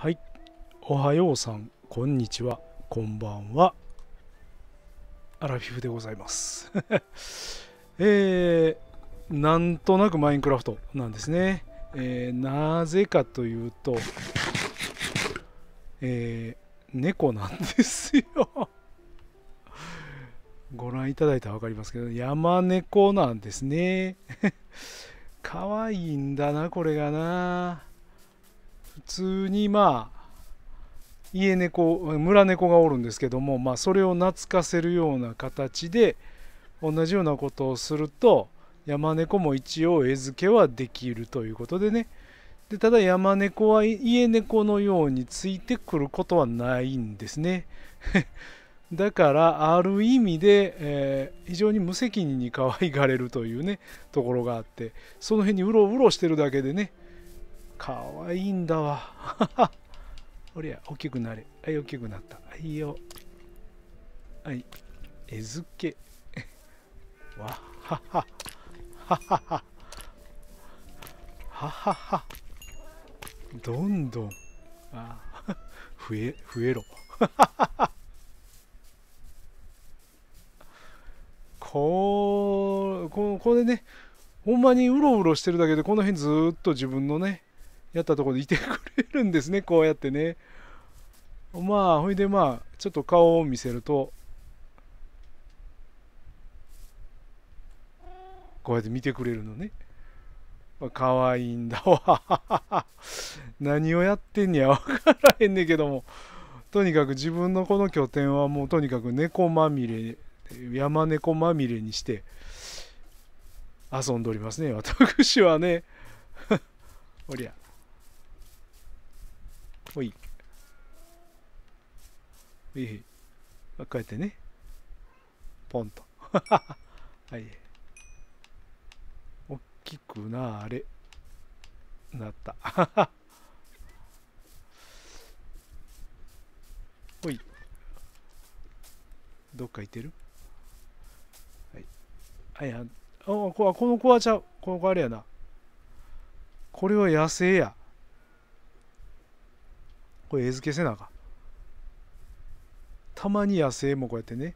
はいおはようさんこんにちはこんばんはアラフィフでございます えー、なんとなくマインクラフトなんですね、えー、なぜかというとえー、猫なんですよ ご覧いただいたら分かりますけど山猫なんですねかわいいんだなこれがな普通にまあ家猫村猫がおるんですけども、まあ、それを懐かせるような形で同じようなことをすると山猫も一応餌付けはできるということでねでただ山猫は家猫のようについてくることはないんですね だからある意味で、えー、非常に無責任に可愛がれるというねところがあってその辺にうろうろしてるだけでねかわいいんだわ。おりゃ、大きくなれ。はい、大きくなった。はいよ。はい。餌付け。わっはは。ははは。ははは。どんどん。あ増え、増えろ。こう、ここれね、ほんまにうろうろしてるだけで、この辺ずっと自分のね、やったところでいてくれるんですね、こうやってね。まあ、ほいでまあ、ちょっと顔を見せると、こうやって見てくれるのね。まあ、可愛いんだわ。何をやってんにゃわからへんねんけども、とにかく自分のこの拠点はもうとにかく猫まみれ、山猫まみれにして遊んでおりますね、私はね。おりゃ。ほい。ええ。こうやってね。ポンと。はい。大きくなあれ。なった。ほい。どっか行ってるはい。はい、あ、この子はちゃう。この子あれやな。これは野生や。これ餌付けせなあかんたまに野生もこうやってね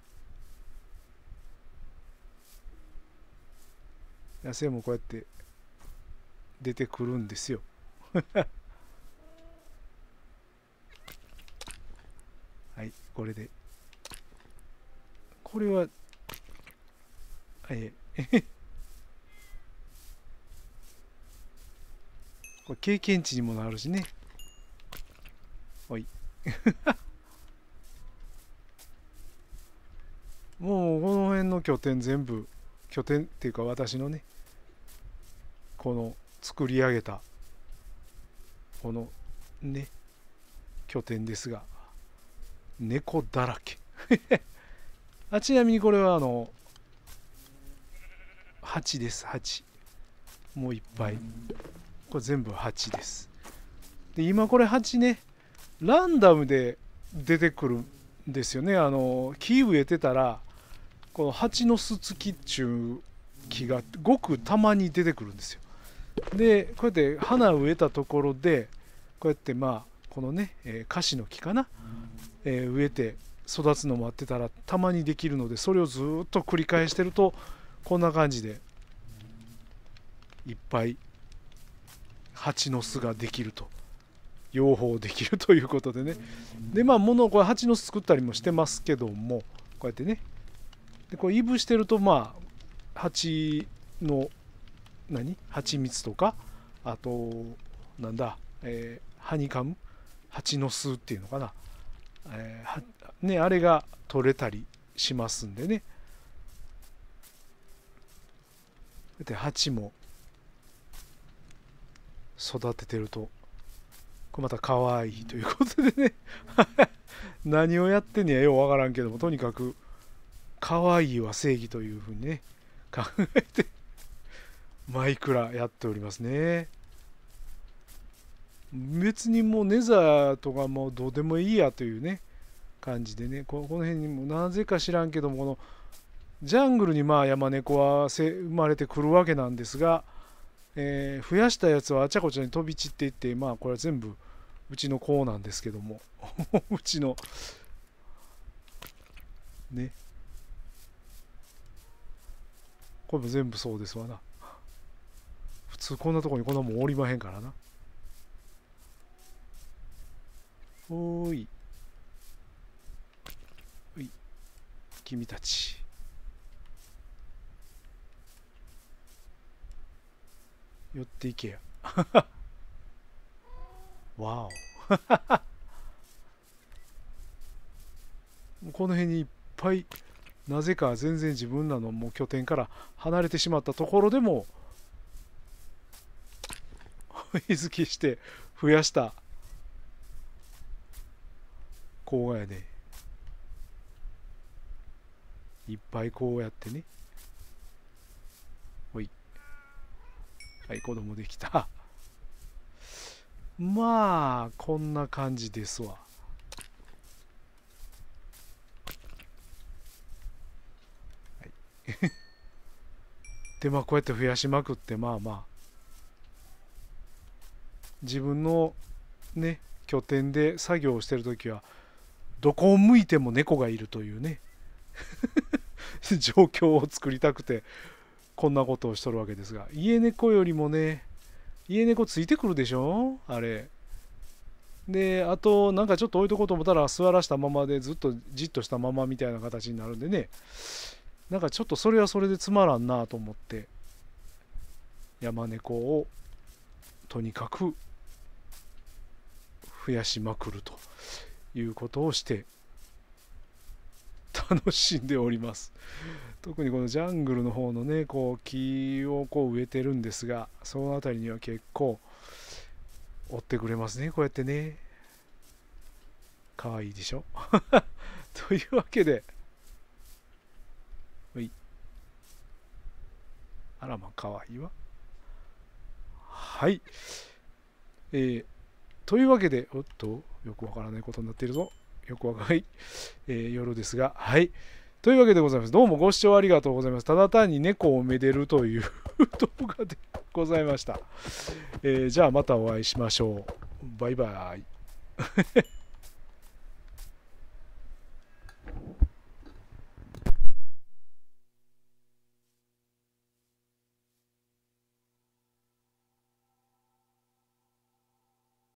野生もこうやって出てくるんですよ はいこれでこれはええ これ経験値にもなるしねはい もうこの辺の拠点全部拠点っていうか私のねこの作り上げたこのね拠点ですが猫だらけ あちなみにこれはあの8です8もういっぱいこれ全部8ですで今これ8ねランダムで出てくるんですよねあの木植えてたらこの蜂の巣付きっちゅう木がごくたまに出てくるんですよでこうやって花植えたところでこうやってまあこのね、えー、カの木かな、えー、植えて育つの待ってたらたまにできるのでそれをずっと繰り返してるとこんな感じでいっぱい蜂の巣ができると。養蜂できるということでねでまあものをこれ蜂の巣作ったりもしてますけどもこうやってねでこれいぶしてるとまあ蜂の何蜂蜜とかあとなんだ、えー、ハニカム蜂の巣っていうのかな、えー、ねあれが取れたりしますんでねで蜂も育ててるとこれまた可愛いということでね 何をやってんねやようわからんけどもとにかく可愛いは正義というふうにね考えてマイクラやっておりますね別にもうネザーとかもうどうでもいいやというね感じでねここの辺にもなぜか知らんけどもこのジャングルにまあ山猫は生まれてくるわけなんですがえー、増やしたやつはあちゃこちゃに飛び散っていってまあこれは全部うちの子なんですけども うちのねこれも全部そうですわな普通こんなとこにこんなもんおりまへんからなおーいおい君たち寄っていけや わお この辺にいっぱいなぜか全然自分らのもう拠点から離れてしまったところでも追い付きして増やした郊外やねいっぱいこうやってねはい、子供できた。まあ、こんな感じですわ。はい、で、まあ、こうやって増やしまくって、まあまあ、自分のね、拠点で作業をしてるときは、どこを向いても猫がいるというね 状況を作りたくてこんなことをしとるわけですが家猫よりもね家猫ついてくるでしょあれであとなんかちょっと置いとこうと思ったら座らしたままでずっとじっとしたままみたいな形になるんでねなんかちょっとそれはそれでつまらんなと思って山猫をとにかく増やしまくるということをして楽しんでおります。特にこのジャングルの方のね、こう木をこう植えてるんですが、その辺りには結構追ってくれますね、こうやってね。かわいいでしょ というわけで、はい。あらま、かわいいわ。はい。えー、というわけで、おっと、よくわからないことになっているぞ。よくわかい、えー、夜ですが、はい。というわけでございます。どうもご視聴ありがとうございます。ただ単に猫をめでるという 動画でございました。えー、じゃあまたお会いしましょう。バイバイ。